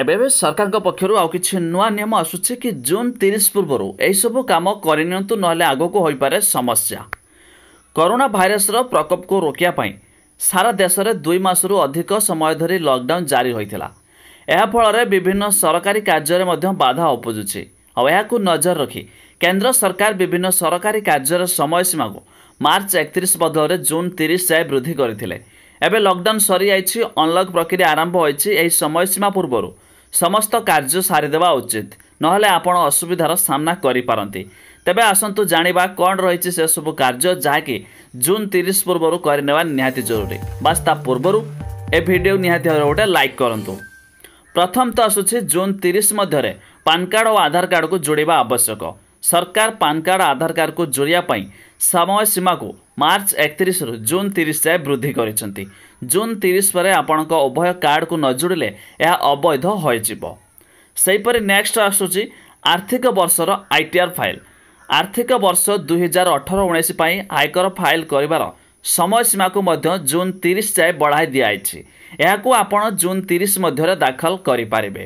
ଏବେ ଏବେ ସରକାରଙ୍କ ପକ୍ଷରୁ ଆଉ କିଛି ନୂଆ ନିୟମ ଆସୁଛି କି ଜୁନ୍ ତିରିଶ ପୂର୍ବରୁ ଏହିସବୁ କାମ କରି ନିଅନ୍ତୁ ନହେଲେ ଆଗକୁ ହୋଇପାରେ ସମସ୍ୟା କରୋନା ଭାଇରସ୍ର ପ୍ରକୋପକୁ ରୋକିବା ପାଇଁ ସାରା ଦେଶରେ ଦୁଇ ମାସରୁ ଅଧିକ ସମୟ ଧରି ଲକ୍ଡାଉନ୍ ଜାରି ହୋଇଥିଲା ଫଳରେ ବିଭିନ୍ନ ସରକାରୀ କାର୍ଯ୍ୟରେ ମଧ୍ୟ ବାଧା ଉପୁଜୁଛି ଆଉ ଏହାକୁ ନଜର ରଖି କେନ୍ଦ୍ର ସରକାର ବିଭିନ୍ନ ସରକାରୀ କାର୍ଯ୍ୟର ସମୟ ସୀମାକୁ ମାର୍ଚ୍ଚ ଏକତିରିଶ ବଦଳରେ ଜୁନ୍ ତିରିଶ ଯାଏଁ ବୃଦ୍ଧି କରିଥିଲେ ଏବେ ଲକ୍ଡାଉନ୍ ସରିଯାଇଛି ଅନଲକ୍ ପ୍ରକ୍ରିୟା ଆରମ୍ଭ ହୋଇଛି ଏହି ସମୟସୀମା ପୂର୍ବରୁ ସମସ୍ତ କାର୍ଯ୍ୟ ସାରିଦେବା ଉଚିତ ନହେଲେ ଆପଣ ଅସୁବିଧାର ସାମ୍ନା କରିପାରନ୍ତି ତେବେ ଆସନ୍ତୁ ଜାଣିବା କ'ଣ ରହିଛି ସେସବୁ କାର୍ଯ୍ୟ ଯାହାକି ଜୁନ୍ ତିରିଶ ପୂର୍ବରୁ କରିନେବା ନିହାତି ଜରୁରୀ ବାସ୍ ତା ପୂର୍ବରୁ ଏ ଭିଡ଼ିଓ ନିହାତି ଭାବରେ ଗୋଟେ ଲାଇକ୍ କରନ୍ତୁ ପ୍ରଥମତଃ ଆସୁଛି ଜୁନ୍ ତିରିଶ ମଧ୍ୟରେ ପାନ୍ କାର୍ଡ଼ ଓ ଆଧାର କାର୍ଡ଼କୁ ଯୋଡ଼ିବା ଆବଶ୍ୟକ ସରକାର ପାନ୍ କାର୍ଡ଼ ଆଧାର କାର୍ଡ଼କୁ ଯୋଡ଼ିବା ପାଇଁ ସମୟ ସୀମାକୁ ମାର୍ଚ୍ଚ ଏକତିରିଶରୁ ଜୁନ୍ ତିରିଶ ଯାଏଁ ବୃଦ୍ଧି କରିଛନ୍ତି ଜୁନ୍ ତିରିଶ ପରେ ଆପଣଙ୍କ ଉଭୟ କାର୍ଡ଼କୁ ନ ଯୋଡ଼ିଲେ ଏହା ଅବୈଧ ହୋଇଯିବ ସେହିପରି ନେକ୍ସଟ ଆସୁଛି ଆର୍ଥିକ ବର୍ଷର ଆଇ ଟି ଆର୍ ଫାଇଲ୍ ଆର୍ଥିକ ବର୍ଷ ଦୁଇହଜାର ଅଠର ଉଣେଇଶ ପାଇଁ ଆୟକର ଫାଇଲ୍ କରିବାର ସମୟସୀମାକୁ ମଧ୍ୟ ଜୁନ୍ ତିରିଶ ଯାଏଁ ବଢ଼ାଇ ଦିଆଯାଇଛି ଏହାକୁ ଆପଣ ଜୁନ୍ ତିରିଶ ମଧ୍ୟରେ ଦାଖଲ କରିପାରିବେ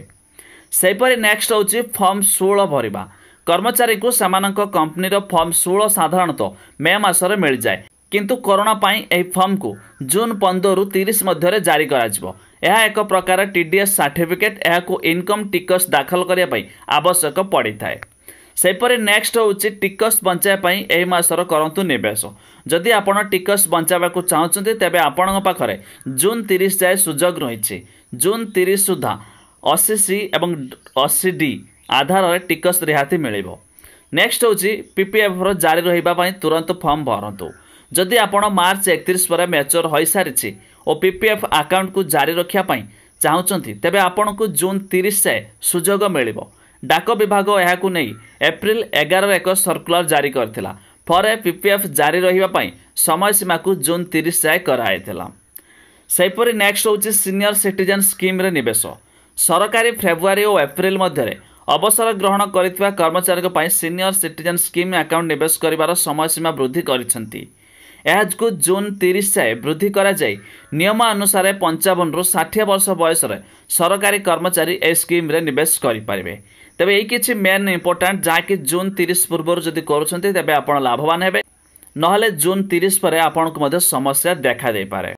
ସେହିପରି ନେକ୍ସଟ ହେଉଛି ଫର୍ମ ଷୋହଳ ଭରିବା କର୍ମଚାରୀଙ୍କୁ ସେମାନଙ୍କ କମ୍ପାନୀର ଫର୍ମ ଷୋହଳ ସାଧାରଣତଃ ମେ ମାସରେ ମିଳିଯାଏ କିନ୍ତୁ କରୋନା ପାଇଁ ଏହି ଫର୍ମକୁ ଜୁନ୍ ପନ୍ଦରରୁ ତିରିଶ ମଧ୍ୟରେ ଜାରି କରାଯିବ ଏହା ଏକ ପ୍ରକାର ଟି ଡି ଏସ୍ ସାର୍ଟିଫିକେଟ୍ ଏହାକୁ ଇନକମ୍ ଟିକସ ଦାଖଲ କରିବା ପାଇଁ ଆବଶ୍ୟକ ପଡ଼ିଥାଏ ସେହିପରି ନେକ୍ସଟ ହେଉଛି ଟିକସ ବଞ୍ଚାଇବା ପାଇଁ ଏହି ମାସର କରନ୍ତୁ ନିବେଶ ଯଦି ଆପଣ ଟିକସ ବଞ୍ଚାଇବାକୁ ଚାହୁଁଛନ୍ତି ତେବେ ଆପଣଙ୍କ ପାଖରେ ଜୁନ୍ ତିରିଶ ଯାଏଁ ସୁଯୋଗ ରହିଛି ଜୁନ୍ ତିରିଶ ସୁଦ୍ଧା ଅଶୀ ସି ଏବଂ ଅଶୀ ଡି ଆଧାରରେ ଟିକସ ରିହାତି ମିଳିବ ନେକ୍ସଟ ହେଉଛି ପିପିଏଫ୍ର ଜାରି ରହିବା ପାଇଁ ତୁରନ୍ତ ଫର୍ମ ଭରନ୍ତୁ ଯଦି ଆପଣ ମାର୍ଚ୍ଚ ଏକତିରିଶ ପରେ ମ୍ୟାଚୋର ହୋଇସାରିଛି ଓ ପିପିଏଫ୍ ଆକାଉଣ୍ଟକୁ ଜାରି ରଖିବା ପାଇଁ ଚାହୁଁଛନ୍ତି ତେବେ ଆପଣଙ୍କୁ ଜୁନ୍ ତିରିଶ ଯାଏଁ ସୁଯୋଗ ମିଳିବ ଡାକ ବିଭାଗ ଏହାକୁ ନେଇ ଏପ୍ରିଲ ଏଗାରରେ ଏକ ସର୍କୁଲାର ଜାରି କରିଥିଲା ଫଳରେ ପିପିଏଫ୍ ଜାରି ରହିବା ପାଇଁ ସମୟସୀମାକୁ ଜୁନ୍ ତିରିଶ ଯାଏଁ କରାଯାଇଥିଲା ସେହିପରି ନେକ୍ସଟ ହେଉଛି ସିନିୟର ସିଟିଜେନ୍ ସ୍କିମ୍ରେ ନିବେଶ ସରକାରୀ ଫେବୃଆରୀ ଓ ଏପ୍ରିଲ ମଧ୍ୟରେ ଅବସର ଗ୍ରହଣ କରିଥିବା କର୍ମଚାରୀଙ୍କ ପାଇଁ ସିନିୟର ସିଟିଜେନ୍ ସ୍କିମ୍ ଆକାଉଣ୍ଟ ନିବେଶ କରିବାର ସମୟସୀମା ବୃଦ୍ଧି କରିଛନ୍ତି ଏହାକୁ ଜୁନ୍ ତିରିଶ ଯାଏଁ ବୃଦ୍ଧି କରାଯାଇ ନିୟମ ଅନୁସାରେ ପଞ୍ଚାବନରୁ ଷାଠିଏ ବର୍ଷ ବୟସରେ ସରକାରୀ କର୍ମଚାରୀ ଏହି ସ୍କିମ୍ରେ ନିବେଶ କରିପାରିବେ ତେବେ ଏଇ କିଛି ମେନ୍ ଇମ୍ପୋର୍ଟାଣ୍ଟ ଯାହାକି ଜୁନ୍ ତିରିଶ ପୂର୍ବରୁ ଯଦି କରୁଛନ୍ତି ତେବେ ଆପଣ ଲାଭବାନ ହେବେ ନହେଲେ ଜୁନ୍ ତିରିଶ ପରେ ଆପଣଙ୍କୁ ମଧ୍ୟ ସମସ୍ୟା ଦେଖାଦେଇପାରେ